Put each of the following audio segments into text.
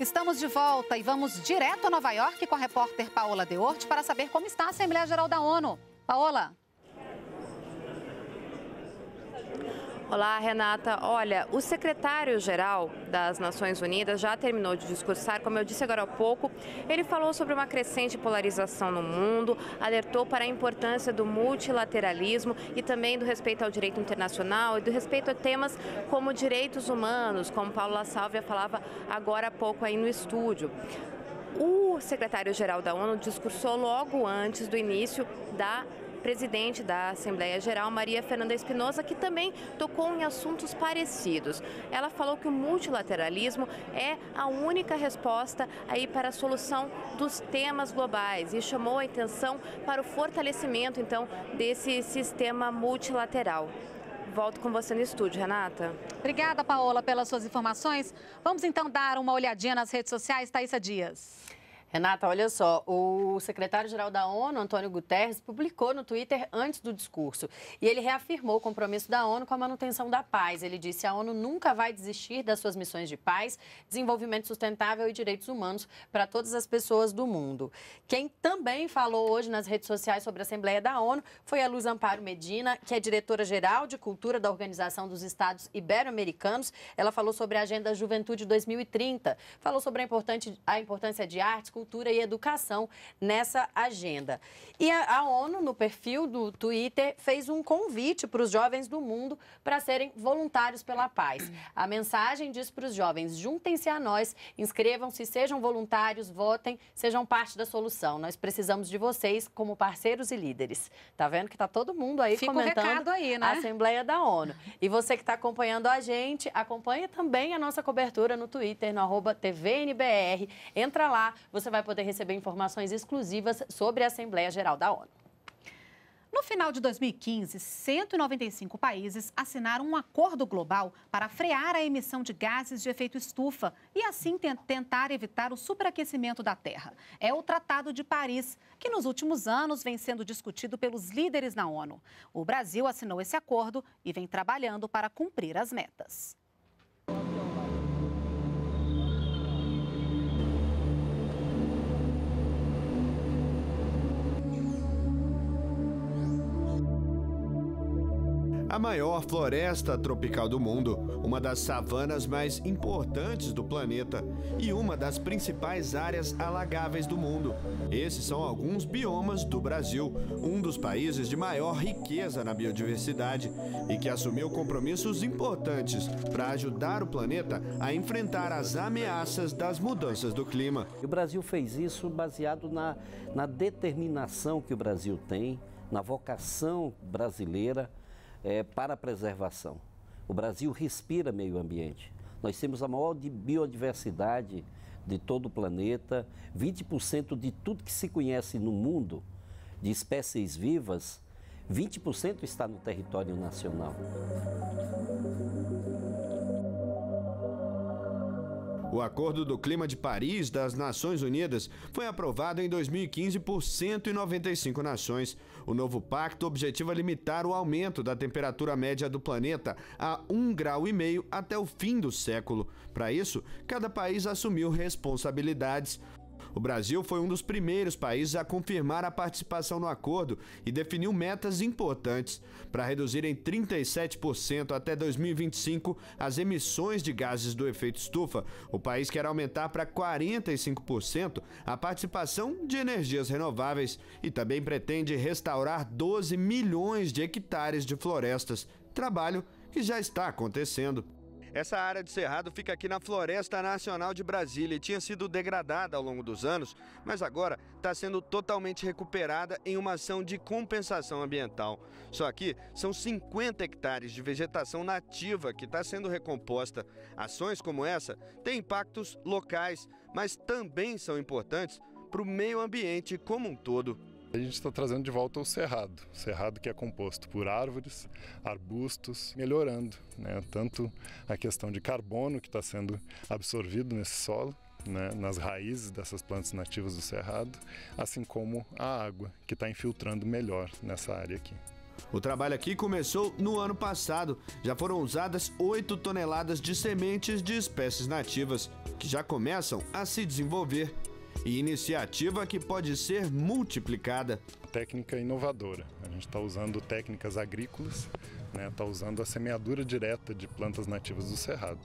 Estamos de volta e vamos direto a Nova York com a repórter Paola Deorte para saber como está a Assembleia Geral da ONU. Paola. Olá, Renata. Olha, o secretário-geral das Nações Unidas já terminou de discursar, como eu disse agora há pouco. Ele falou sobre uma crescente polarização no mundo, alertou para a importância do multilateralismo e também do respeito ao direito internacional e do respeito a temas como direitos humanos, como Paulo La Sálvia falava agora há pouco aí no estúdio. O secretário-geral da ONU discursou logo antes do início da presidente da Assembleia Geral, Maria Fernanda Espinosa, que também tocou em assuntos parecidos. Ela falou que o multilateralismo é a única resposta aí para a solução dos temas globais e chamou a atenção para o fortalecimento, então, desse sistema multilateral. Volto com você no estúdio, Renata. Obrigada, Paola, pelas suas informações. Vamos então dar uma olhadinha nas redes sociais. Thaisa Dias. Renata, olha só, o secretário-geral da ONU, Antônio Guterres, publicou no Twitter antes do discurso e ele reafirmou o compromisso da ONU com a manutenção da paz. Ele disse: a ONU nunca vai desistir das suas missões de paz, desenvolvimento sustentável e direitos humanos para todas as pessoas do mundo. Quem também falou hoje nas redes sociais sobre a Assembleia da ONU foi a Luz Amparo Medina, que é diretora-geral de Cultura da Organização dos Estados Ibero-Americanos. Ela falou sobre a Agenda Juventude 2030, falou sobre a, a importância de artes, Cultura e Educação nessa agenda. E a, a ONU, no perfil do Twitter, fez um convite para os jovens do mundo para serem voluntários pela paz. A mensagem diz para os jovens: juntem-se a nós, inscrevam-se, sejam voluntários, votem, sejam parte da solução. Nós precisamos de vocês como parceiros e líderes. Tá vendo que está todo mundo aí Fica comentando Recado aí, né? a Assembleia da ONU. E você que está acompanhando a gente, acompanha também a nossa cobertura no Twitter, no arroba TVNBR. Entra lá, você você vai poder receber informações exclusivas sobre a Assembleia Geral da ONU. No final de 2015, 195 países assinaram um acordo global para frear a emissão de gases de efeito estufa e assim tentar evitar o superaquecimento da Terra. É o Tratado de Paris, que nos últimos anos vem sendo discutido pelos líderes na ONU. O Brasil assinou esse acordo e vem trabalhando para cumprir as metas. a maior floresta tropical do mundo, uma das savanas mais importantes do planeta e uma das principais áreas alagáveis do mundo. Esses são alguns biomas do Brasil, um dos países de maior riqueza na biodiversidade e que assumiu compromissos importantes para ajudar o planeta a enfrentar as ameaças das mudanças do clima. O Brasil fez isso baseado na, na determinação que o Brasil tem, na vocação brasileira é, para a preservação. O Brasil respira meio ambiente. Nós temos a maior biodiversidade de todo o planeta. 20% de tudo que se conhece no mundo de espécies vivas, 20% está no território nacional. O Acordo do Clima de Paris das Nações Unidas foi aprovado em 2015 por 195 nações. O novo pacto objetiva limitar o aumento da temperatura média do planeta a 1,5 grau e meio até o fim do século. Para isso, cada país assumiu responsabilidades. O Brasil foi um dos primeiros países a confirmar a participação no acordo e definiu metas importantes para reduzir em 37% até 2025 as emissões de gases do efeito estufa. O país quer aumentar para 45% a participação de energias renováveis e também pretende restaurar 12 milhões de hectares de florestas, trabalho que já está acontecendo. Essa área de cerrado fica aqui na Floresta Nacional de Brasília e tinha sido degradada ao longo dos anos, mas agora está sendo totalmente recuperada em uma ação de compensação ambiental. Só aqui são 50 hectares de vegetação nativa que está sendo recomposta. Ações como essa têm impactos locais, mas também são importantes para o meio ambiente como um todo. A gente está trazendo de volta o cerrado, o cerrado que é composto por árvores, arbustos, melhorando né, tanto a questão de carbono que está sendo absorvido nesse solo, né, nas raízes dessas plantas nativas do cerrado, assim como a água que está infiltrando melhor nessa área aqui. O trabalho aqui começou no ano passado. Já foram usadas 8 toneladas de sementes de espécies nativas, que já começam a se desenvolver e iniciativa que pode ser multiplicada. Técnica inovadora. A gente está usando técnicas agrícolas, está né? Tá usando a semeadura direta de plantas nativas do cerrado,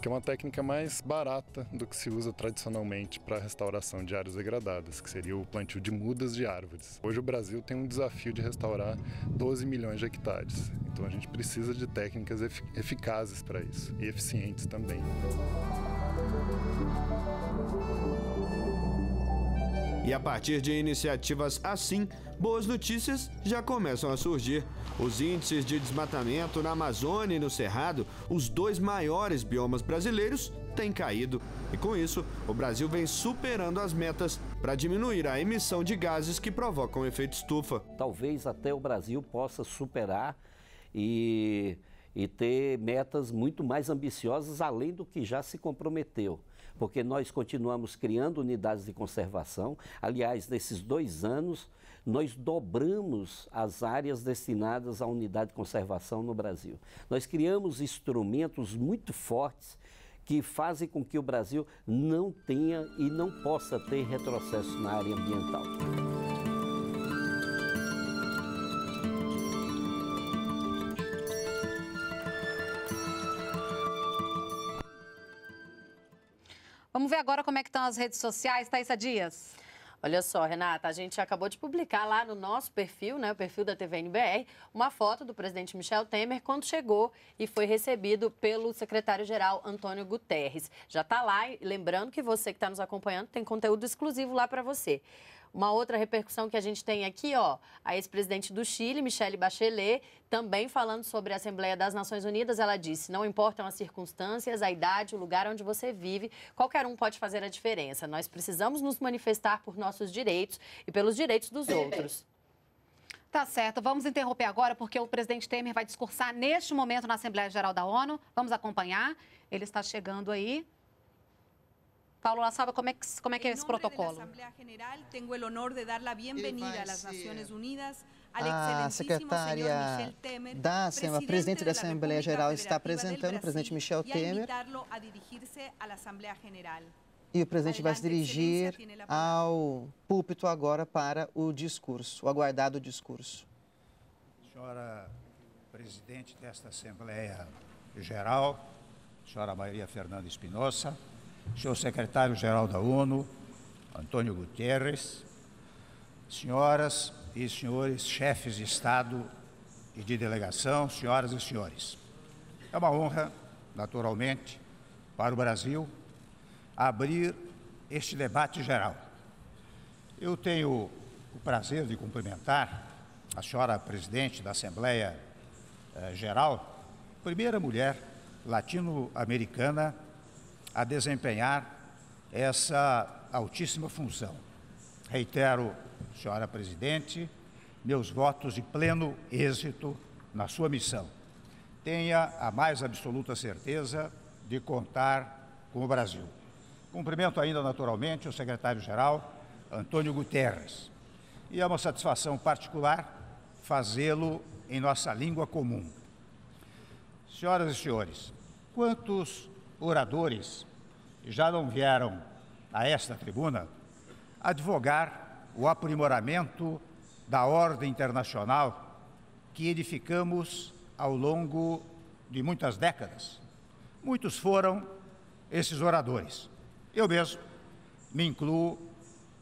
que é uma técnica mais barata do que se usa tradicionalmente para a restauração de áreas degradadas, que seria o plantio de mudas de árvores. Hoje o Brasil tem um desafio de restaurar 12 milhões de hectares, então a gente precisa de técnicas eficazes para isso e eficientes também. E a partir de iniciativas assim, boas notícias já começam a surgir. Os índices de desmatamento na Amazônia e no Cerrado, os dois maiores biomas brasileiros, têm caído. E com isso, o Brasil vem superando as metas para diminuir a emissão de gases que provocam efeito estufa. Talvez até o Brasil possa superar e, e ter metas muito mais ambiciosas além do que já se comprometeu porque nós continuamos criando unidades de conservação. Aliás, nesses dois anos, nós dobramos as áreas destinadas à unidade de conservação no Brasil. Nós criamos instrumentos muito fortes que fazem com que o Brasil não tenha e não possa ter retrocesso na área ambiental. Vamos ver agora como é que estão as redes sociais, Thaisa Dias. Olha só, Renata, a gente acabou de publicar lá no nosso perfil, né, o perfil da TVNBR, uma foto do presidente Michel Temer quando chegou e foi recebido pelo secretário-geral Antônio Guterres. Já está lá, lembrando que você que está nos acompanhando tem conteúdo exclusivo lá para você. Uma outra repercussão que a gente tem aqui, ó, a ex-presidente do Chile, Michelle Bachelet, também falando sobre a Assembleia das Nações Unidas, ela disse: "Não importam as circunstâncias, a idade, o lugar onde você vive, qualquer um pode fazer a diferença. Nós precisamos nos manifestar por nossos direitos e pelos direitos dos outros." Tá certo. Vamos interromper agora porque o presidente Temer vai discursar neste momento na Assembleia Geral da ONU. Vamos acompanhar. Ele está chegando aí. Paulo Lassaba, como é que, como é, que é esse protocolo? General, tenho o honor de dar a bem-vinda às Nações Unidas a secretária da Assembleia, presidente da Assembleia Geral, está apresentando, o presidente Michel Temer. E o presidente vai se dirigir ao púlpito agora para o discurso, o aguardado discurso. Senhora presidente desta Assembleia Geral, senhora Maria Fernanda Espinosa, senhor secretário-geral da ONU, Antônio Guterres, senhoras e senhores chefes de Estado e de delegação, senhoras e senhores. É uma honra, naturalmente, para o Brasil abrir este debate geral. Eu tenho o prazer de cumprimentar a senhora presidente da Assembleia eh, Geral, primeira mulher latino-americana a desempenhar essa altíssima função. Reitero, senhora presidente, meus votos de pleno êxito na sua missão. Tenha a mais absoluta certeza de contar com o Brasil. Cumprimento ainda naturalmente o secretário-geral, Antônio Guterres. E é uma satisfação particular fazê-lo em nossa língua comum. Senhoras e senhores, quantos oradores já não vieram a esta tribuna advogar o aprimoramento da ordem internacional que edificamos ao longo de muitas décadas. Muitos foram esses oradores. Eu mesmo me incluo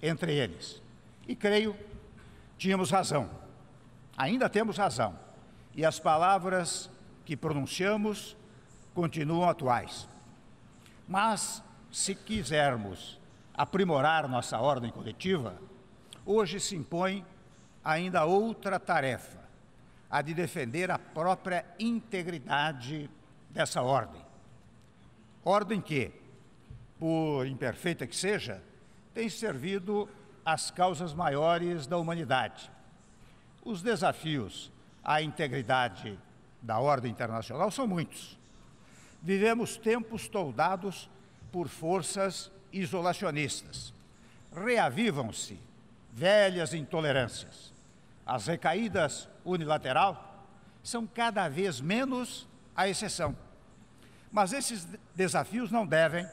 entre eles. E creio, tínhamos razão. Ainda temos razão. E as palavras que pronunciamos continuam atuais. Mas, se quisermos aprimorar nossa ordem coletiva, hoje se impõe ainda outra tarefa, a de defender a própria integridade dessa ordem. Ordem que, por imperfeita que seja, tem servido às causas maiores da humanidade. Os desafios à integridade da ordem internacional são muitos. Vivemos tempos toldados por forças isolacionistas. Reavivam-se velhas intolerâncias. As recaídas unilateral são cada vez menos a exceção. Mas esses desafios não devem,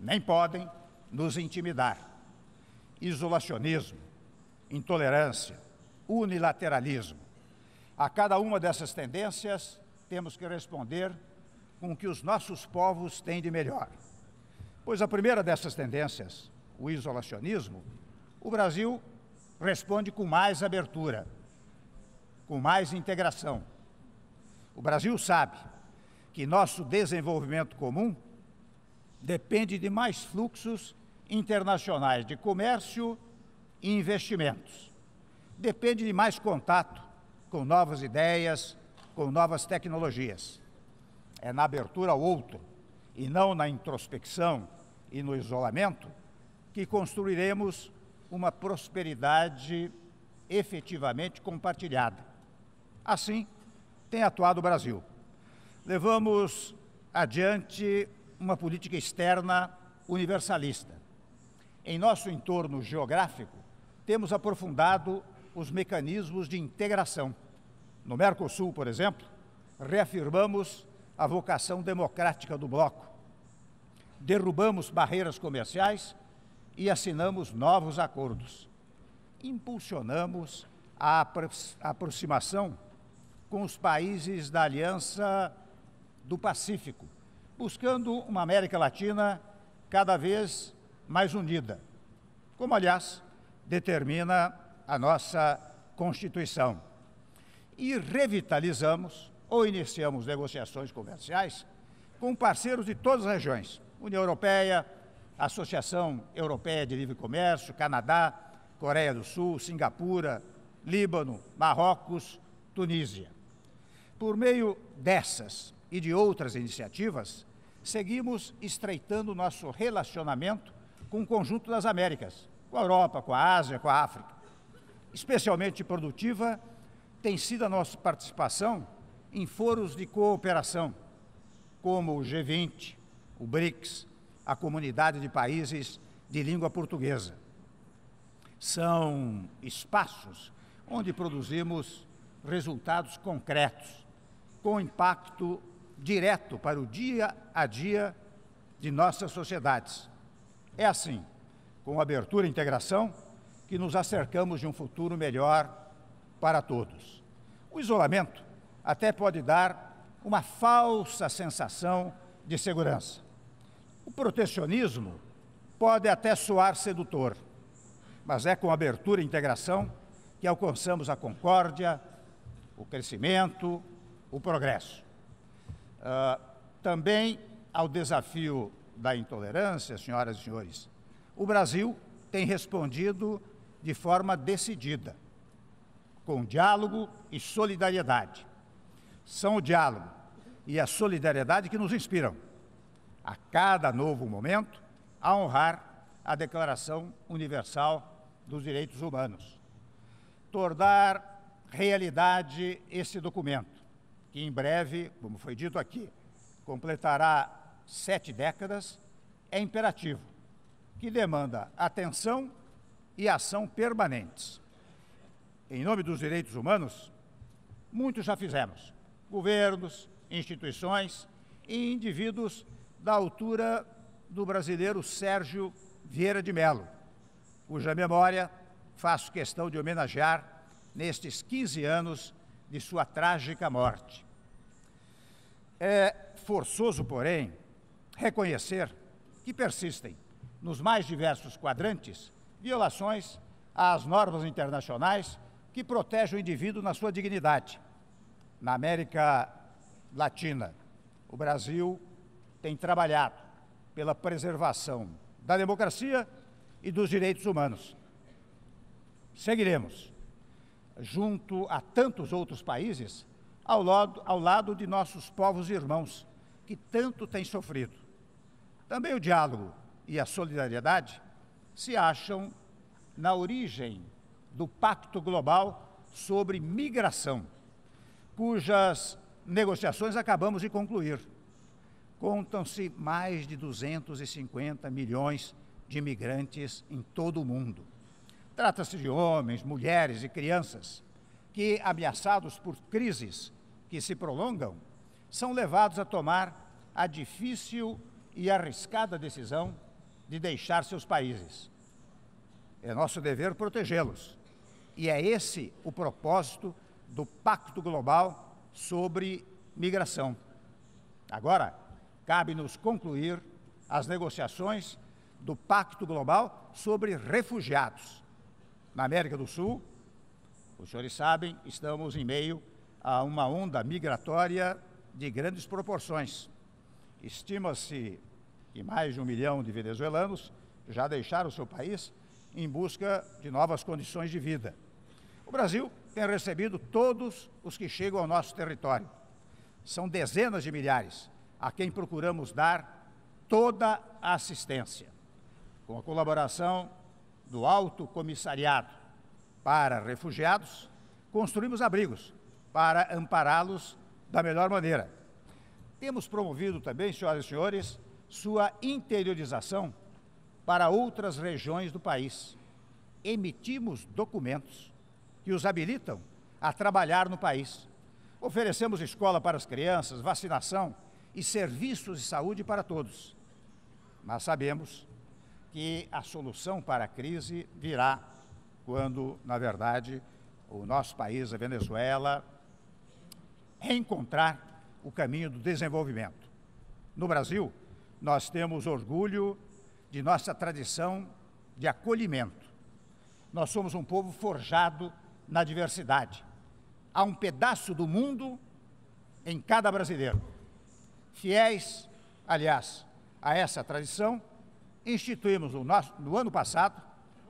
nem podem, nos intimidar. Isolacionismo, intolerância, unilateralismo. A cada uma dessas tendências, temos que responder com o que os nossos povos têm de melhor. Pois a primeira dessas tendências, o isolacionismo, o Brasil responde com mais abertura, com mais integração. O Brasil sabe que nosso desenvolvimento comum depende de mais fluxos internacionais de comércio e investimentos. Depende de mais contato com novas ideias, com novas tecnologias é na abertura ao outro e não na introspecção e no isolamento que construiremos uma prosperidade efetivamente compartilhada. Assim tem atuado o Brasil. Levamos adiante uma política externa universalista. Em nosso entorno geográfico, temos aprofundado os mecanismos de integração. No Mercosul, por exemplo, reafirmamos a vocação democrática do bloco. Derrubamos barreiras comerciais e assinamos novos acordos. Impulsionamos a aproximação com os países da Aliança do Pacífico, buscando uma América Latina cada vez mais unida, como, aliás, determina a nossa Constituição. E revitalizamos ou iniciamos negociações comerciais com parceiros de todas as regiões: União Europeia, Associação Europeia de Livre Comércio, Canadá, Coreia do Sul, Singapura, Líbano, Marrocos, Tunísia. Por meio dessas e de outras iniciativas, seguimos estreitando nosso relacionamento com o conjunto das Américas, com a Europa, com a Ásia, com a África. Especialmente produtiva tem sido a nossa participação em foros de cooperação, como o G20, o BRICS, a Comunidade de Países de Língua Portuguesa. São espaços onde produzimos resultados concretos, com impacto direto para o dia a dia de nossas sociedades. É assim, com abertura e integração, que nos acercamos de um futuro melhor para todos. O isolamento até pode dar uma falsa sensação de segurança. O protecionismo pode até soar sedutor, mas é com abertura e integração que alcançamos a concórdia, o crescimento, o progresso. Uh, também ao desafio da intolerância, senhoras e senhores, o Brasil tem respondido de forma decidida, com diálogo e solidariedade são o diálogo e a solidariedade que nos inspiram. A cada novo momento, a honrar a Declaração Universal dos Direitos Humanos. Tornar realidade esse documento, que em breve, como foi dito aqui, completará sete décadas, é imperativo, que demanda atenção e ação permanentes. Em nome dos direitos humanos, muito já fizemos governos, instituições e indivíduos da altura do brasileiro Sérgio Vieira de Mello, cuja memória faço questão de homenagear nestes 15 anos de sua trágica morte. É forçoso, porém, reconhecer que persistem, nos mais diversos quadrantes, violações às normas internacionais que protegem o indivíduo na sua dignidade na América Latina. O Brasil tem trabalhado pela preservação da democracia e dos direitos humanos. Seguiremos, junto a tantos outros países, ao lado, ao lado de nossos povos irmãos, que tanto têm sofrido. Também o diálogo e a solidariedade se acham na origem do Pacto Global sobre Migração, cujas negociações acabamos de concluir. Contam-se mais de 250 milhões de imigrantes em todo o mundo. Trata-se de homens, mulheres e crianças que, ameaçados por crises que se prolongam, são levados a tomar a difícil e arriscada decisão de deixar seus países. É nosso dever protegê-los. E é esse o propósito do Pacto Global sobre Migração. Agora, cabe-nos concluir as negociações do Pacto Global sobre Refugiados. Na América do Sul, os senhores sabem, estamos em meio a uma onda migratória de grandes proporções. Estima-se que mais de um milhão de venezuelanos já deixaram o seu país em busca de novas condições de vida. O Brasil tem recebido todos os que chegam ao nosso território. São dezenas de milhares a quem procuramos dar toda a assistência, com a colaboração do Alto Comissariado para Refugiados, construímos abrigos para ampará-los da melhor maneira. Temos promovido também, senhoras e senhores, sua interiorização para outras regiões do país. Emitimos documentos que os habilitam a trabalhar no país. Oferecemos escola para as crianças, vacinação e serviços de saúde para todos. Mas sabemos que a solução para a crise virá quando, na verdade, o nosso país, a Venezuela, reencontrar o caminho do desenvolvimento. No Brasil, nós temos orgulho de nossa tradição de acolhimento. Nós somos um povo forjado na diversidade. Há um pedaço do mundo em cada brasileiro. Fiéis, aliás, a essa tradição, instituímos no, nosso, no ano passado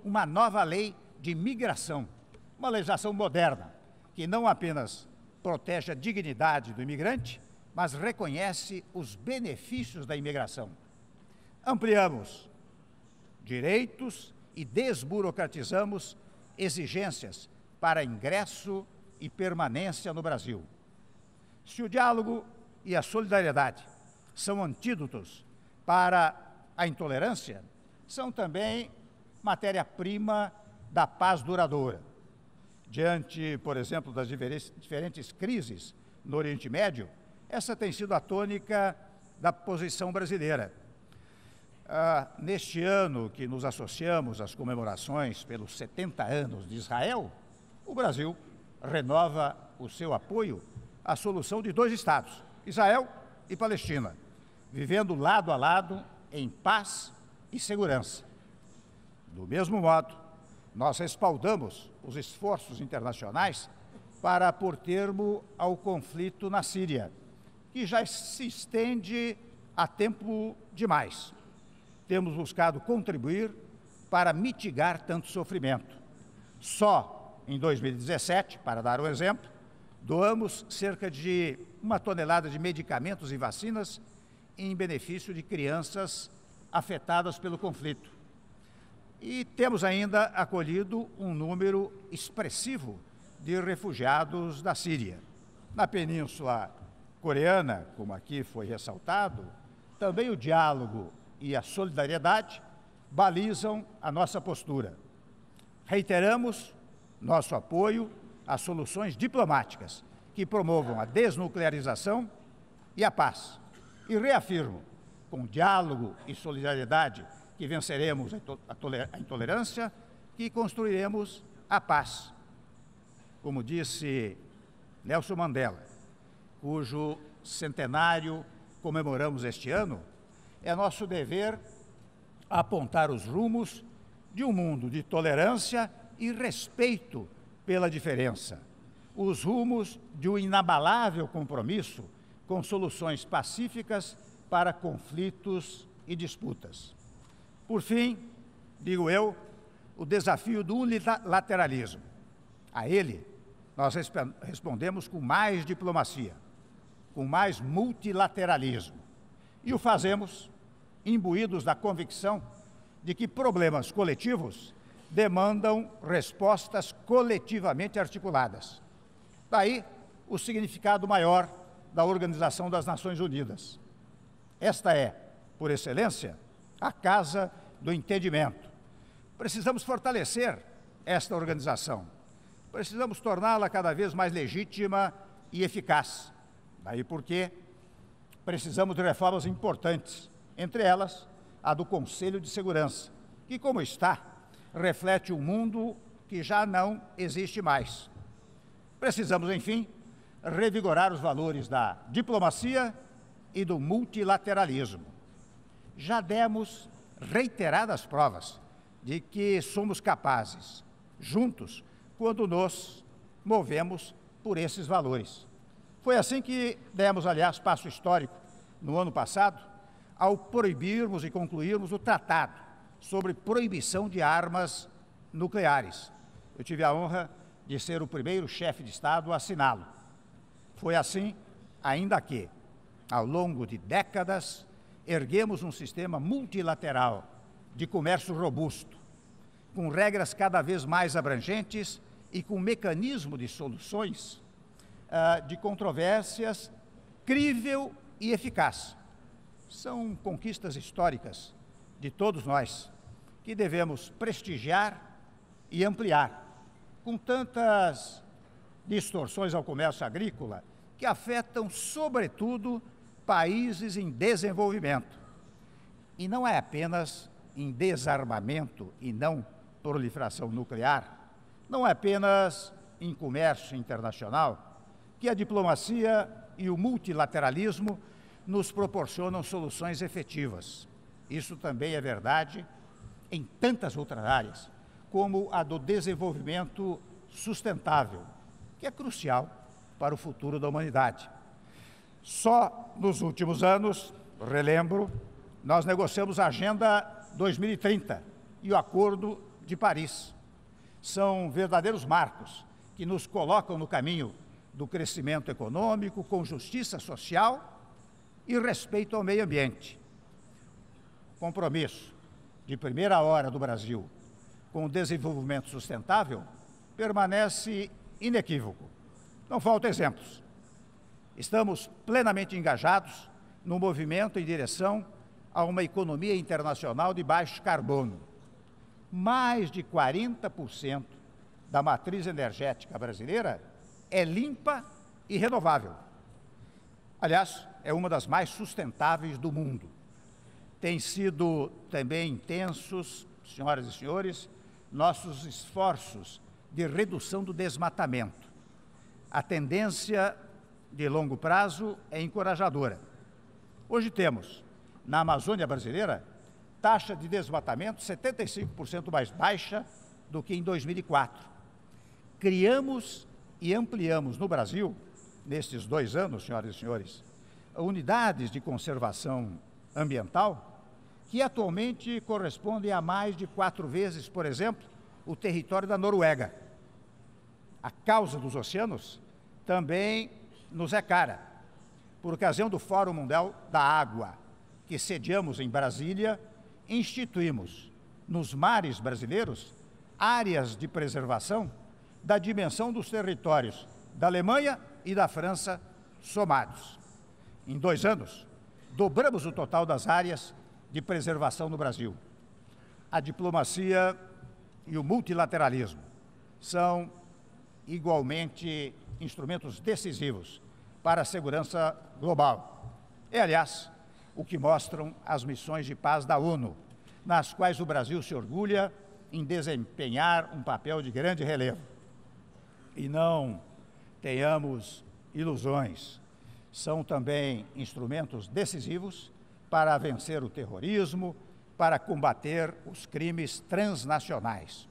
uma nova lei de migração, uma legislação moderna, que não apenas protege a dignidade do imigrante, mas reconhece os benefícios da imigração. Ampliamos direitos e desburocratizamos exigências para ingresso e permanência no Brasil. Se o diálogo e a solidariedade são antídotos para a intolerância, são também matéria-prima da paz duradoura. Diante, por exemplo, das diferentes crises no Oriente Médio, essa tem sido a tônica da posição brasileira. Ah, neste ano que nos associamos às comemorações pelos 70 anos de Israel, o Brasil renova o seu apoio à solução de dois Estados, Israel e Palestina, vivendo lado a lado em paz e segurança. Do mesmo modo, nós respaldamos os esforços internacionais para pôr termo ao conflito na Síria, que já se estende há tempo demais. Temos buscado contribuir para mitigar tanto sofrimento. Só em 2017, para dar um exemplo, doamos cerca de uma tonelada de medicamentos e vacinas em benefício de crianças afetadas pelo conflito. E temos ainda acolhido um número expressivo de refugiados da Síria. Na Península Coreana, como aqui foi ressaltado, também o diálogo e a solidariedade balizam a nossa postura. Reiteramos nosso apoio a soluções diplomáticas que promovam a desnuclearização e a paz. E reafirmo, com diálogo e solidariedade, que venceremos a intolerância e construiremos a paz. Como disse Nelson Mandela, cujo centenário comemoramos este ano, é nosso dever apontar os rumos de um mundo de tolerância e respeito pela diferença. Os rumos de um inabalável compromisso com soluções pacíficas para conflitos e disputas. Por fim, digo eu, o desafio do unilateralismo. A ele, nós respondemos com mais diplomacia, com mais multilateralismo. E o fazemos imbuídos da convicção de que problemas coletivos demandam respostas coletivamente articuladas. Daí o significado maior da Organização das Nações Unidas. Esta é, por excelência, a casa do entendimento. Precisamos fortalecer esta organização. Precisamos torná-la cada vez mais legítima e eficaz. Daí porque precisamos de reformas importantes, entre elas a do Conselho de Segurança, que, como está, reflete um mundo que já não existe mais. Precisamos, enfim, revigorar os valores da diplomacia e do multilateralismo. Já demos reiteradas provas de que somos capazes, juntos, quando nos movemos por esses valores. Foi assim que demos, aliás, passo histórico no ano passado, ao proibirmos e concluirmos o Tratado sobre proibição de armas nucleares. Eu tive a honra de ser o primeiro chefe de Estado a assiná-lo. Foi assim, ainda que, ao longo de décadas, erguemos um sistema multilateral de comércio robusto, com regras cada vez mais abrangentes e com mecanismo de soluções uh, de controvérsias crível e eficaz. São conquistas históricas de todos nós que devemos prestigiar e ampliar, com tantas distorções ao comércio agrícola que afetam, sobretudo, países em desenvolvimento. E não é apenas em desarmamento e não proliferação nuclear, não é apenas em comércio internacional, que a diplomacia e o multilateralismo nos proporcionam soluções efetivas. Isso também é verdade em tantas outras áreas, como a do desenvolvimento sustentável, que é crucial para o futuro da humanidade. Só nos últimos anos, relembro, nós negociamos a Agenda 2030 e o Acordo de Paris. São verdadeiros marcos que nos colocam no caminho do crescimento econômico, com justiça social e respeito ao meio ambiente. Compromisso de primeira hora do Brasil com o desenvolvimento sustentável permanece inequívoco. Não faltam exemplos. Estamos plenamente engajados no movimento em direção a uma economia internacional de baixo carbono. Mais de 40% da matriz energética brasileira é limpa e renovável. Aliás, é uma das mais sustentáveis do mundo. Tem sido também intensos, senhoras e senhores, nossos esforços de redução do desmatamento. A tendência de longo prazo é encorajadora. Hoje temos, na Amazônia brasileira, taxa de desmatamento 75% mais baixa do que em 2004. Criamos e ampliamos no Brasil, nestes dois anos, senhoras e senhores, unidades de conservação ambiental que atualmente correspondem a mais de quatro vezes, por exemplo, o território da Noruega. A causa dos oceanos também nos é cara, por ocasião do Fórum Mundial da Água, que sediamos em Brasília, instituímos nos mares brasileiros áreas de preservação da dimensão dos territórios da Alemanha e da França somados. Em dois anos, dobramos o total das áreas de preservação no Brasil. A diplomacia e o multilateralismo são igualmente instrumentos decisivos para a segurança global. É, aliás, o que mostram as missões de paz da ONU, nas quais o Brasil se orgulha em desempenhar um papel de grande relevo. E não tenhamos ilusões, são também instrumentos decisivos para vencer o terrorismo, para combater os crimes transnacionais,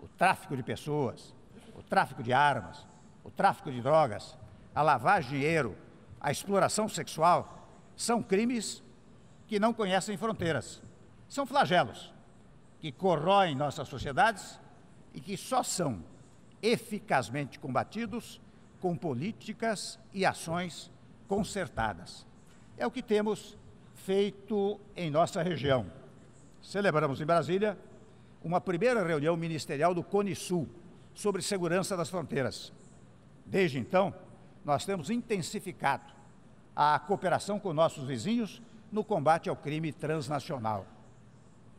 o tráfico de pessoas, o tráfico de armas, o tráfico de drogas, a lavagem de dinheiro, a exploração sexual, são crimes que não conhecem fronteiras. São flagelos que corroem nossas sociedades e que só são eficazmente combatidos com políticas e ações concertadas. É o que temos feito em nossa região. Celebramos em Brasília uma primeira reunião ministerial do Cone Sul sobre segurança das fronteiras. Desde então, nós temos intensificado a cooperação com nossos vizinhos no combate ao crime transnacional.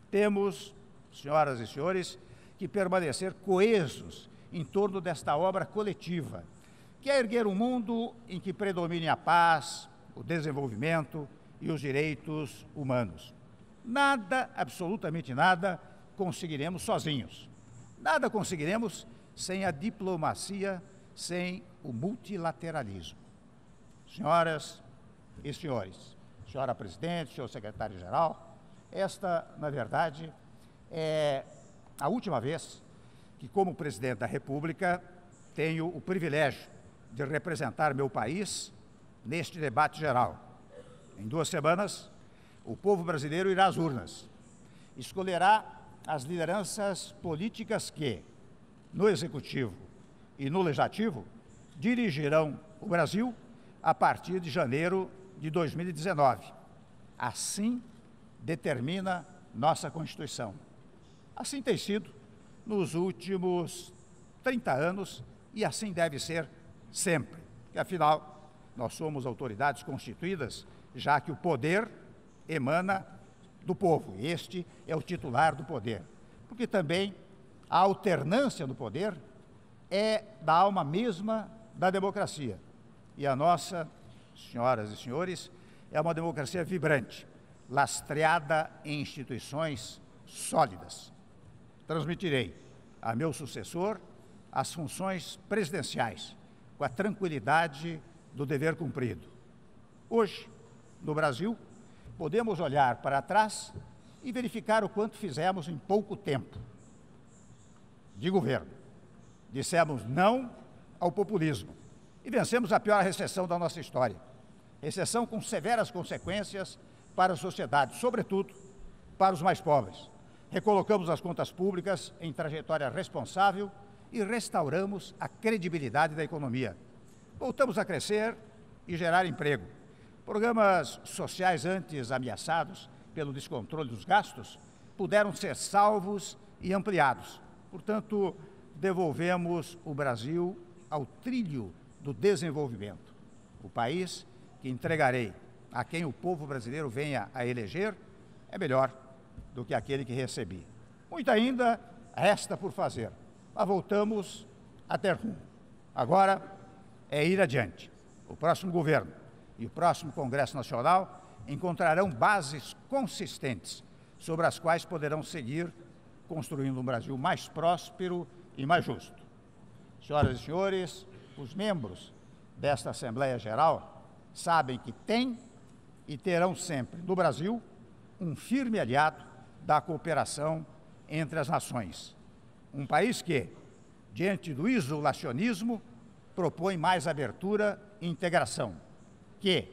Temos, senhoras e senhores, que permanecer coesos em torno desta obra coletiva, que é erguer um mundo em que predomine a paz, o desenvolvimento, e os direitos humanos. Nada, absolutamente nada, conseguiremos sozinhos. Nada conseguiremos sem a diplomacia, sem o multilateralismo. Senhoras e senhores, senhora presidente, senhor secretário-geral, esta, na verdade, é a última vez que, como presidente da República, tenho o privilégio de representar meu país neste debate geral em duas semanas, o povo brasileiro irá às urnas. Escolherá as lideranças políticas que, no executivo e no legislativo, dirigirão o Brasil a partir de janeiro de 2019. Assim determina nossa Constituição. Assim tem sido nos últimos 30 anos e assim deve ser sempre. Porque, afinal, nós somos autoridades constituídas já que o poder emana do povo. Este é o titular do poder. Porque também a alternância do poder é da alma mesma da democracia. E a nossa, senhoras e senhores, é uma democracia vibrante, lastreada em instituições sólidas. Transmitirei a meu sucessor as funções presidenciais, com a tranquilidade do dever cumprido. Hoje, no Brasil, podemos olhar para trás e verificar o quanto fizemos em pouco tempo de governo. Dissemos não ao populismo e vencemos a pior recessão da nossa história. Recessão com severas consequências para a sociedade, sobretudo para os mais pobres. Recolocamos as contas públicas em trajetória responsável e restauramos a credibilidade da economia. Voltamos a crescer e gerar emprego. Programas sociais antes ameaçados pelo descontrole dos gastos puderam ser salvos e ampliados. Portanto, devolvemos o Brasil ao trilho do desenvolvimento. O país que entregarei a quem o povo brasileiro venha a eleger é melhor do que aquele que recebi. Muito ainda resta por fazer, mas voltamos a ter rumo. Agora é ir adiante. O próximo governo e o próximo Congresso Nacional encontrarão bases consistentes sobre as quais poderão seguir construindo um Brasil mais próspero e mais justo. Senhoras e senhores, os membros desta Assembleia Geral sabem que têm e terão sempre no Brasil um firme aliado da cooperação entre as nações. Um país que, diante do isolacionismo, propõe mais abertura e integração que,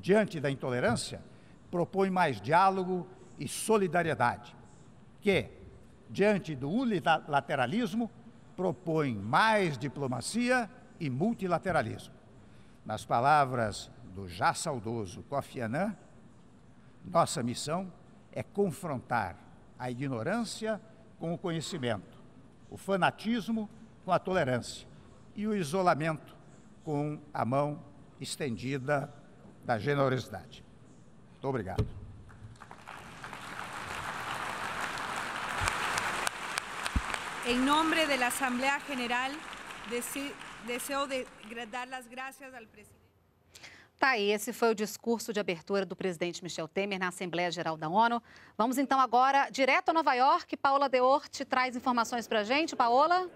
diante da intolerância, propõe mais diálogo e solidariedade, que, diante do unilateralismo, propõe mais diplomacia e multilateralismo. Nas palavras do já saudoso Kofi Annan, nossa missão é confrontar a ignorância com o conhecimento, o fanatismo com a tolerância e o isolamento com a mão estendida da generosidade. Muito obrigado. Em nome da Assembleia Geral, desejo de dar as graças ao presidente. Tá aí, esse foi o discurso de abertura do presidente Michel Temer na Assembleia Geral da ONU. Vamos então agora direto a Nova York. Paola Deorte traz informações para a gente. Paola?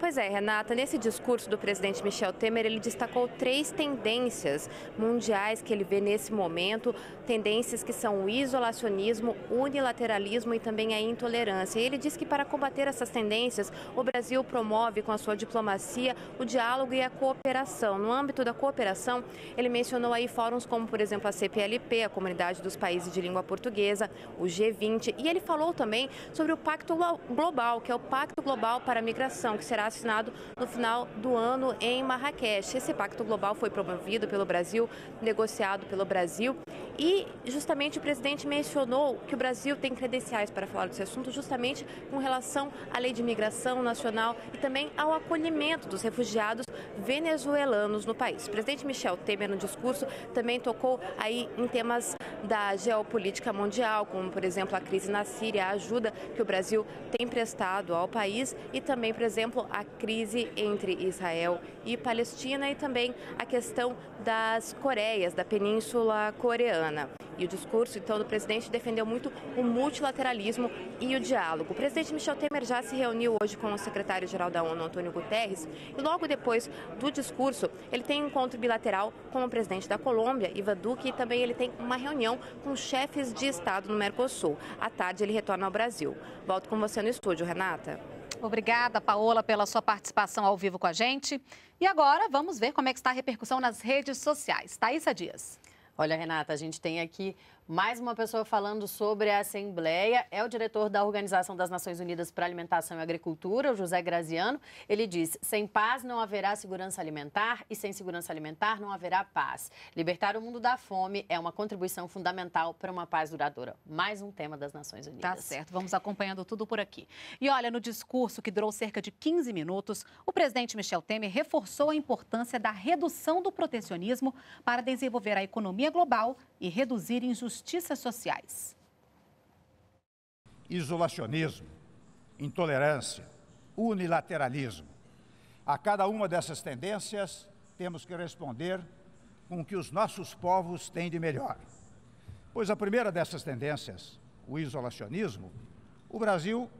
Pois é, Renata, nesse discurso do presidente Michel Temer, ele destacou três tendências mundiais que ele vê nesse momento, tendências que são o isolacionismo, unilateralismo e também a intolerância. E ele diz que para combater essas tendências, o Brasil promove com a sua diplomacia o diálogo e a cooperação. No âmbito da cooperação, ele mencionou aí fóruns como, por exemplo, a CPLP, a Comunidade dos Países de Língua Portuguesa, o G20, e ele falou também sobre o Pacto Global, que é o Pacto Global para a Migração, que será assinado no final do ano em Marrakech. Esse pacto global foi promovido pelo Brasil, negociado pelo Brasil e justamente o presidente mencionou que o Brasil tem credenciais para falar desse assunto, justamente com relação à lei de imigração nacional e também ao acolhimento dos refugiados venezuelanos no país. O presidente Michel Temer, no discurso, também tocou aí em temas da geopolítica mundial, como por exemplo a crise na Síria, a ajuda que o Brasil tem prestado ao país e também, por exemplo, a a crise entre Israel e Palestina e também a questão das Coreias, da Península Coreana. E o discurso, então, do presidente defendeu muito o multilateralismo e o diálogo. O presidente Michel Temer já se reuniu hoje com o secretário-geral da ONU, Antônio Guterres, e logo depois do discurso, ele tem um encontro bilateral com o presidente da Colômbia, Ivan Duque, e também ele tem uma reunião com chefes de Estado no Mercosul. À tarde, ele retorna ao Brasil. Volto com você no estúdio, Renata. Obrigada, Paola, pela sua participação ao vivo com a gente. E agora vamos ver como é que está a repercussão nas redes sociais. Thaisa Dias. Olha, Renata, a gente tem aqui mais uma pessoa falando sobre a Assembleia é o diretor da Organização das Nações Unidas para Alimentação e Agricultura, o José Graziano. Ele diz: sem paz não haverá segurança alimentar e sem segurança alimentar não haverá paz. Libertar o mundo da fome é uma contribuição fundamental para uma paz duradoura. Mais um tema das Nações Unidas. Tá certo, vamos acompanhando tudo por aqui. E olha, no discurso que durou cerca de 15 minutos, o presidente Michel Temer reforçou a importância da redução do protecionismo para desenvolver a economia global e reduzir injustiças sociais. Isolacionismo, intolerância, unilateralismo. A cada uma dessas tendências, temos que responder com o que os nossos povos têm de melhor. Pois a primeira dessas tendências, o isolacionismo, o Brasil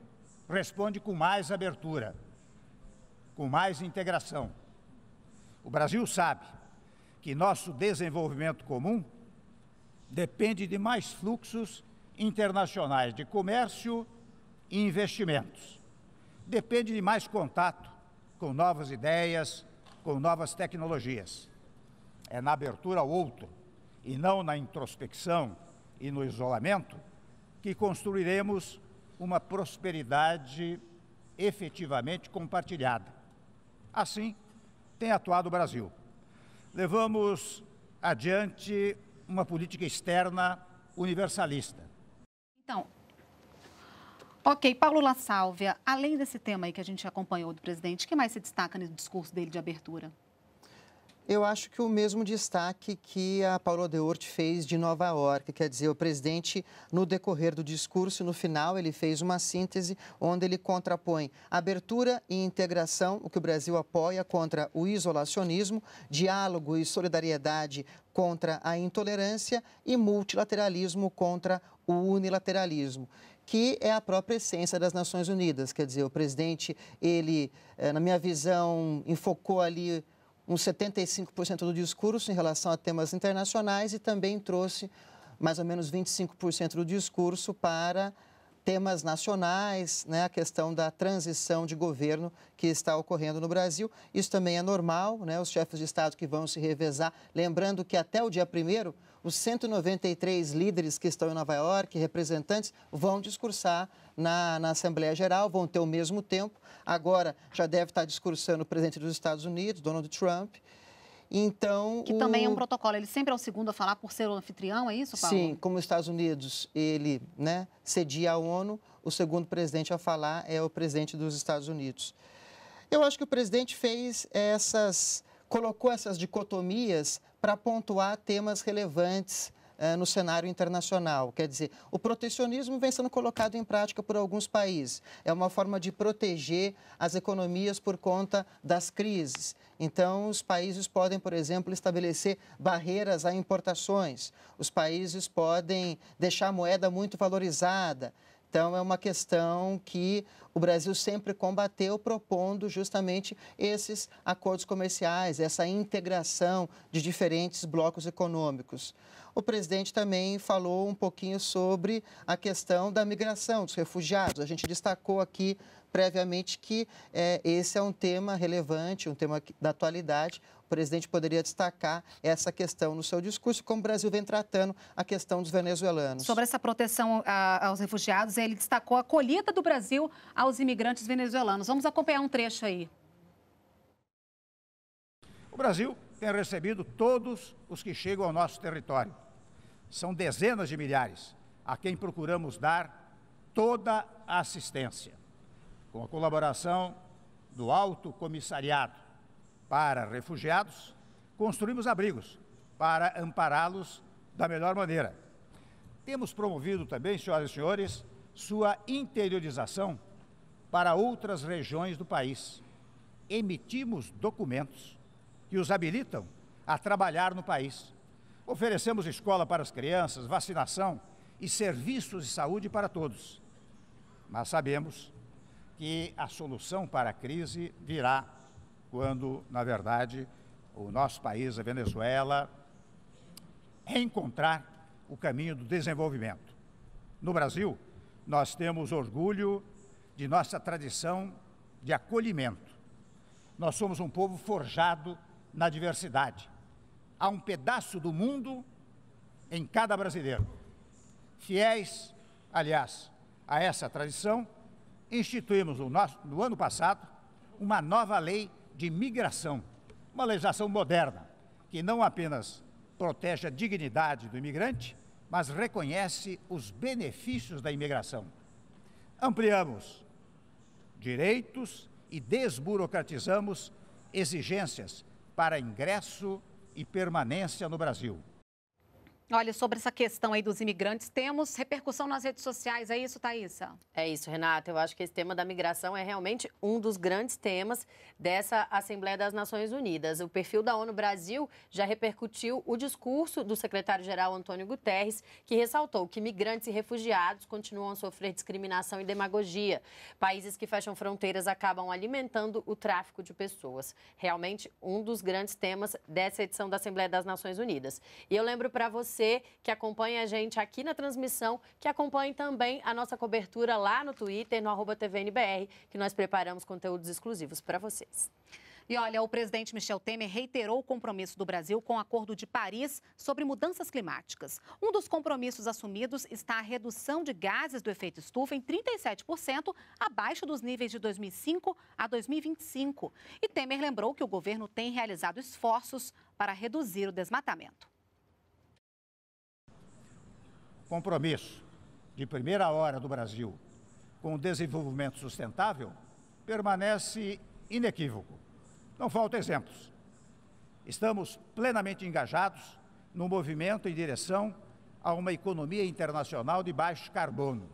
responde com mais abertura, com mais integração. O Brasil sabe que nosso desenvolvimento comum depende de mais fluxos internacionais de comércio e investimentos. Depende de mais contato com novas ideias, com novas tecnologias. É na abertura ao outro e não na introspecção e no isolamento que construiremos uma prosperidade efetivamente compartilhada. Assim tem atuado o Brasil. Levamos adiante uma política externa universalista. Então, ok, Paulo La Sálvia, além desse tema aí que a gente acompanhou do presidente, o que mais se destaca no discurso dele de abertura? Eu acho que o mesmo destaque que a Paula Deort fez de Nova York, quer dizer, o presidente, no decorrer do discurso, no final, ele fez uma síntese onde ele contrapõe abertura e integração, o que o Brasil apoia, contra o isolacionismo, diálogo e solidariedade contra a intolerância e multilateralismo contra o unilateralismo que é a própria essência das Nações Unidas, quer dizer, o presidente ele, eh, na minha visão, enfocou ali uns 75% do discurso em relação a temas internacionais e também trouxe mais ou menos 25% do discurso para temas nacionais, né, a questão da transição de governo que está ocorrendo no Brasil. Isso também é normal, né, os chefes de Estado que vão se revezar. Lembrando que até o dia primeiro os 193 líderes que estão em Nova York, representantes, vão discursar na, na, Assembleia Geral, vão ter o mesmo tempo. Agora já deve estar discursando o presidente dos Estados Unidos, Donald Trump. Então, que o... também é um protocolo. Ele sempre é o segundo a falar por ser o anfitrião, é isso, Paulo? Sim, como os Estados Unidos ele né, cedia a ONU, o segundo presidente a falar é o presidente dos Estados Unidos. Eu acho que o presidente fez essas, colocou essas dicotomias para pontuar temas relevantes uh, no cenário internacional. Quer dizer, o protecionismo vem sendo colocado em prática por alguns países. É uma forma de proteger as economias por conta das crises. Então, os países podem, por exemplo, estabelecer barreiras a importações, os países podem deixar a moeda muito valorizada. Então, é uma questão que o Brasil sempre combateu propondo justamente esses acordos comerciais, essa integração de diferentes blocos econômicos. O presidente também falou um pouquinho sobre a questão da migração, dos refugiados. A gente destacou aqui previamente que é, esse é um tema relevante, um tema da atualidade. O presidente poderia destacar essa questão no seu discurso, como o Brasil vem tratando a questão dos venezuelanos. Sobre essa proteção aos refugiados, ele destacou a acolhida do Brasil aos aos imigrantes venezuelanos. Vamos acompanhar um trecho aí. O Brasil tem recebido todos os que chegam ao nosso território. São dezenas de milhares a quem procuramos dar toda a assistência, com a colaboração do Alto Comissariado para Refugiados, construímos abrigos para ampará-los da melhor maneira. Temos promovido também, senhoras e senhores, sua interiorização para outras regiões do país. Emitimos documentos que os habilitam a trabalhar no país. Oferecemos escola para as crianças, vacinação e serviços de saúde para todos. Mas sabemos que a solução para a crise virá quando, na verdade, o nosso país, a Venezuela, reencontrar o caminho do desenvolvimento. No Brasil, nós temos orgulho de nossa tradição de acolhimento. Nós somos um povo forjado na diversidade. Há um pedaço do mundo em cada brasileiro. Fiéis, aliás, a essa tradição, instituímos no, nosso, no ano passado uma nova lei de migração, uma legislação moderna, que não apenas protege a dignidade do imigrante, mas reconhece os benefícios da imigração. Ampliamos direitos e desburocratizamos exigências para ingresso e permanência no Brasil. Olha, sobre essa questão aí dos imigrantes, temos repercussão nas redes sociais, é isso, Thaisa? É isso, Renata. Eu acho que esse tema da migração é realmente um dos grandes temas dessa Assembleia das Nações Unidas. O perfil da ONU Brasil já repercutiu o discurso do secretário-geral Antônio Guterres, que ressaltou que migrantes e refugiados continuam a sofrer discriminação e demagogia. Países que fecham fronteiras acabam alimentando o tráfico de pessoas. Realmente um dos grandes temas dessa edição da Assembleia das Nações Unidas. E eu lembro para você você que acompanha a gente aqui na transmissão, que acompanhe também a nossa cobertura lá no Twitter, no arroba TVNBR, que nós preparamos conteúdos exclusivos para vocês. E olha, o presidente Michel Temer reiterou o compromisso do Brasil com o Acordo de Paris sobre mudanças climáticas. Um dos compromissos assumidos está a redução de gases do efeito estufa em 37%, abaixo dos níveis de 2005 a 2025. E Temer lembrou que o governo tem realizado esforços para reduzir o desmatamento compromisso de primeira hora do Brasil com o desenvolvimento sustentável permanece inequívoco. Não faltam exemplos. Estamos plenamente engajados no movimento em direção a uma economia internacional de baixo carbono.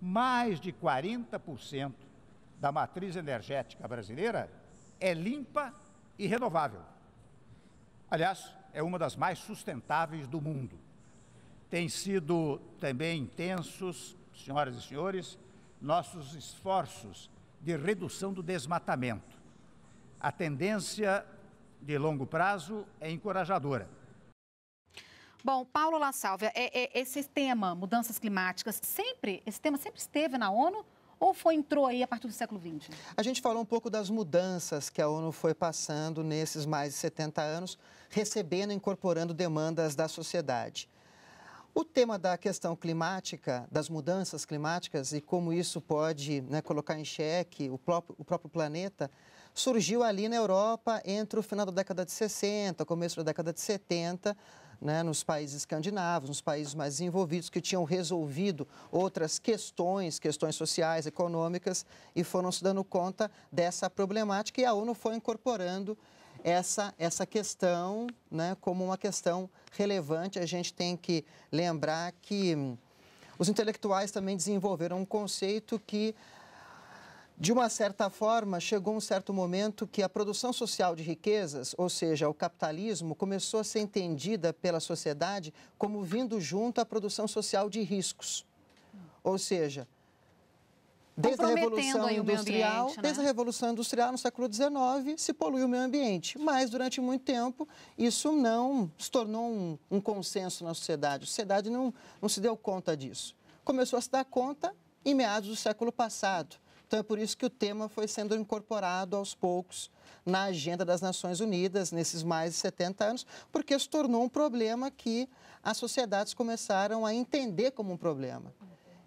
Mais de 40% da matriz energética brasileira é limpa e renovável. Aliás, é uma das mais sustentáveis do mundo. Tem sido também intensos, senhoras e senhores, nossos esforços de redução do desmatamento. A tendência de longo prazo é encorajadora. Bom, Paulo La Sálvia, é, é, esse tema, mudanças climáticas, sempre, esse tema sempre esteve na ONU ou foi entrou aí a partir do século XX? A gente falou um pouco das mudanças que a ONU foi passando nesses mais de 70 anos, recebendo e incorporando demandas da sociedade. O tema da questão climática, das mudanças climáticas e como isso pode né, colocar em xeque o próprio, o próprio planeta, surgiu ali na Europa entre o final da década de 60, começo da década de 70, né, nos países escandinavos, nos países mais desenvolvidos, que tinham resolvido outras questões, questões sociais, econômicas, e foram se dando conta dessa problemática e a ONU foi incorporando essa, essa questão né, como uma questão relevante. A gente tem que lembrar que os intelectuais também desenvolveram um conceito que, de uma certa forma, chegou um certo momento que a produção social de riquezas, ou seja, o capitalismo, começou a ser entendida pela sociedade como vindo junto à produção social de riscos. Ou seja, desde a Revolução Industrial, ambiente, né? desde a Revolução Industrial no século XIX, se polui o meio ambiente. Mas durante muito tempo isso não se tornou um, um consenso na sociedade. A sociedade não, não se deu conta disso. Começou a se dar conta em meados do século passado. Então é por isso que o tema foi sendo incorporado aos poucos na agenda das Nações Unidas nesses mais de 70 anos, porque se tornou um problema que as sociedades começaram a entender como um problema.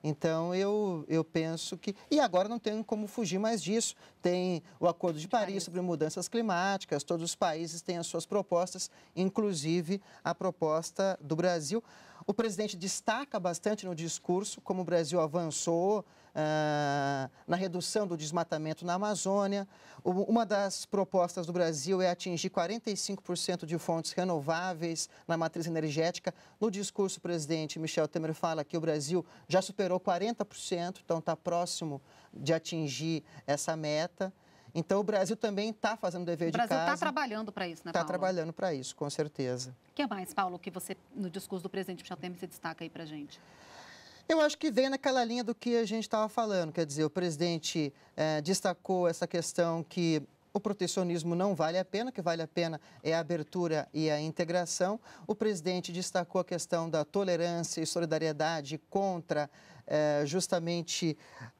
Então eu, eu penso que. E agora não tem como fugir mais disso. Tem o Acordo de Paris, Paris. sobre mudanças climáticas, todos os países têm as suas propostas, inclusive a proposta do Brasil. O presidente destaca bastante no discurso como o Brasil avançou ah, na redução do desmatamento na Amazônia. uma das propostas do Brasil é atingir 45% de fontes renováveis na matriz energética. No discurso, o presidente Michel Temer fala que o Brasil já superou 40%, então está próximo de atingir essa meta. Então, o Brasil também está fazendo dever de tá casa. O Brasil está trabalhando para isso, né, Está trabalhando para isso, com certeza. O que mais, Paulo, que você, no discurso do presidente Michel Temer, você destaca aí para a gente? Eu acho que vem naquela linha do que a gente estava falando, quer dizer, o presidente é, destacou essa questão que o protecionismo não vale a pena, que vale a pena é a abertura e a integração. O presidente destacou a questão da tolerância e solidariedade contra é, justamente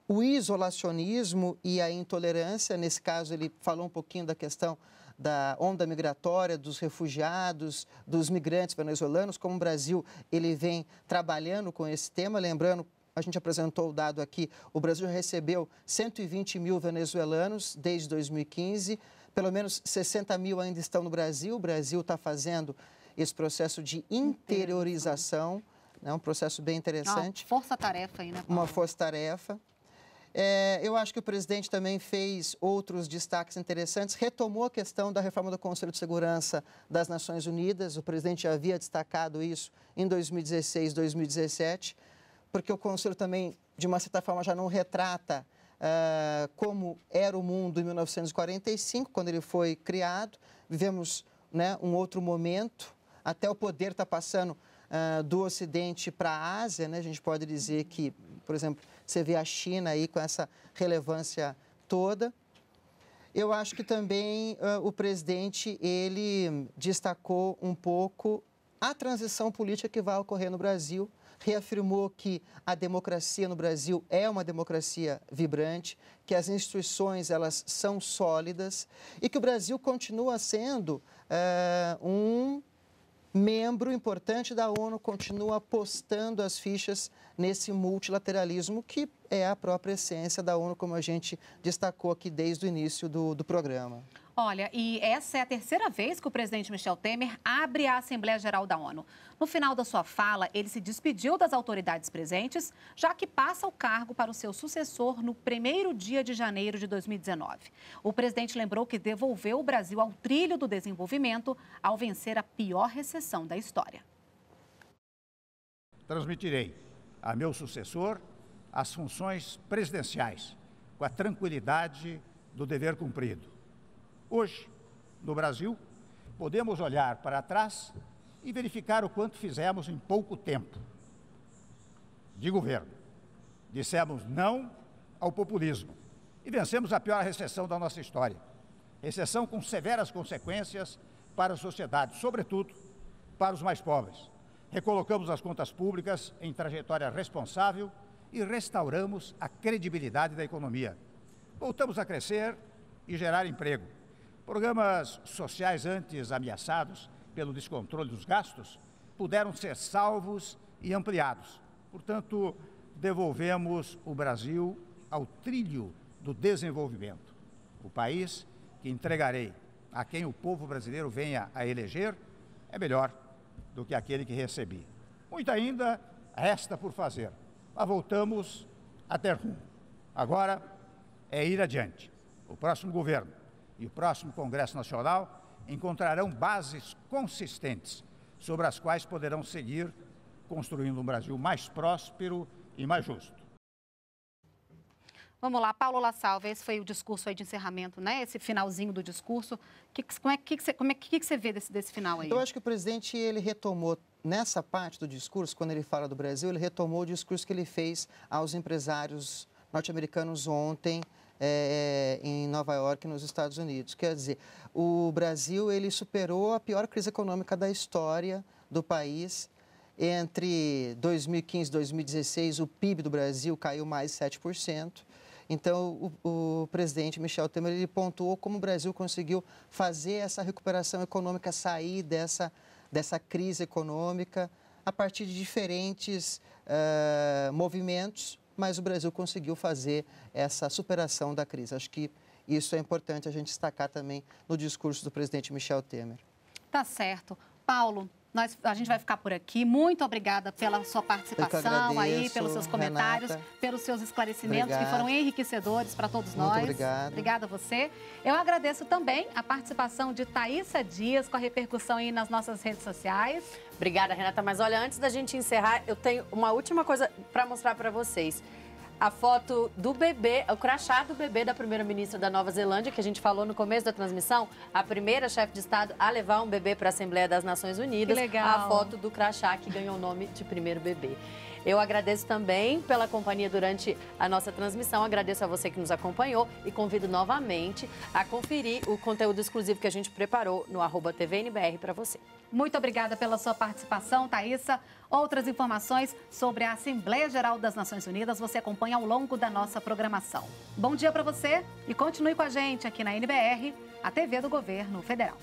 o isolacionismo e a intolerância. Nesse caso, ele falou um pouquinho da questão da onda migratória dos refugiados, dos migrantes venezuelanos, como o Brasil ele vem trabalhando com esse tema, lembrando a gente apresentou o dado aqui, o Brasil recebeu 120 mil venezuelanos desde 2015, pelo menos 60 mil ainda estão no Brasil, o Brasil está fazendo esse processo de interiorização, é um processo bem interessante. Uma força-tarefa aí, né, Paulo? Uma força-tarefa. É, eu acho que o presidente também fez outros destaques interessantes, retomou a questão da reforma do Conselho de Segurança das Nações Unidas. O presidente já havia destacado isso em 2016, 2017, porque o Conselho também, de uma certa forma, já não retrata uh, como era o mundo em 1945, quando ele foi criado. Vivemos né, um outro momento, até o poder está passando. Uh, do Ocidente para a Ásia, né? a gente pode dizer que por exemplo, você vê a China aí com essa relevância toda. Eu acho que também uh, o presidente ele destacou um pouco a transição política que vai ocorrer no Brasil, reafirmou que a democracia no Brasil é uma democracia vibrante, que as instituições elas são sólidas e que o Brasil continua sendo uh, um membro importante da ONU, continua apostando as fichas nesse multilateralismo, que é a própria essência da ONU, como a gente destacou aqui desde o início do, do programa. Olha, e essa é a terceira vez que o presidente Michel Temer abre a Assembleia Geral da ONU. No final da sua fala, ele se despediu das autoridades presentes, já que passa o cargo para o seu sucessor no primeiro dia de janeiro de 2019. O presidente lembrou que devolveu o Brasil ao trilho do desenvolvimento ao vencer a pior recessão da história. Transmitirei a meu sucessor as funções presidenciais, com a tranquilidade do dever cumprido Hoje, no Brasil, podemos olhar para trás e verificar o quanto fizemos em pouco tempo de governo. Dissemos não ao populismo e vencemos a pior recessão da nossa história. Recessão com severas consequências para a sociedade, sobretudo para os mais pobres. Recolocamos as contas públicas em trajetória responsável e restauramos a credibilidade da economia. Voltamos a crescer e gerar emprego. Programas sociais antes ameaçados pelo descontrole dos gastos puderam ser salvos e ampliados. Portanto, devolvemos o Brasil ao trilho do desenvolvimento. O país que entregarei a quem o povo brasileiro venha a eleger é melhor do que aquele que recebi. Muito ainda resta por fazer, mas voltamos a ter rumo. Agora é ir adiante. O próximo governo e o próximo Congresso Nacional encontrarão bases consistentes sobre as quais poderão seguir construindo um Brasil mais próspero e mais justo. Vamos lá, Paulo La Salva, esse foi o discurso aí de encerramento, né? Esse finalzinho do discurso. Que, como é que, que, você, como é que, que você vê desse, desse final aí? Eu acho que o presidente ele retomou nessa parte do discurso, quando ele fala do Brasil, ele retomou o discurso que ele fez aos empresários norte-americanos ontem é, é, em Nova York, nos Estados Unidos. Quer dizer, o Brasil ele superou a pior crise econômica da história do país. Entre 2015 e 2016, o PIB do Brasil caiu mais 7%. Então, o, o, presidente Michel Temer ele pontuou como o Brasil conseguiu fazer essa recuperação econômica, sair dessa, dessa crise econômica, a partir de diferentes uh, movimentos mas o Brasil conseguiu fazer essa superação da crise. Acho que isso é importante a gente destacar também no discurso do presidente Michel Temer. Tá certo. Paulo, nós, a gente vai ficar por aqui. Muito obrigada pela sua participação agradeço, aí, pelos seus comentários, Renata. pelos seus esclarecimentos obrigado. que foram enriquecedores para todos Muito nós. Obrigada. Obrigada a você. Eu agradeço também a participação de Thaisa Dias com a repercussão aí nas nossas redes sociais. Obrigada, Renata. Mas olha, antes da gente encerrar, eu tenho uma última coisa para mostrar para vocês a foto do bebê, o crachá do bebê da primeira-ministra da Nova Zelândia, que a gente falou no começo da transmissão, a primeira chefe de Estado a levar um bebê para a Assembleia das Nações Unidas. Que legal. A foto do crachá que ganhou o nome de primeiro bebê. Eu agradeço também pela companhia durante a nossa transmissão. Agradeço a você que nos acompanhou e convido novamente a conferir o conteúdo exclusivo que a gente preparou no arroba TVNBR para você. Muito obrigada pela sua participação, Thaisa. Outras informações sobre a Assembleia Geral das Nações Unidas você acompanha ao longo da nossa programação. Bom dia para você e continue com a gente aqui na NBR, a TV do Governo Federal.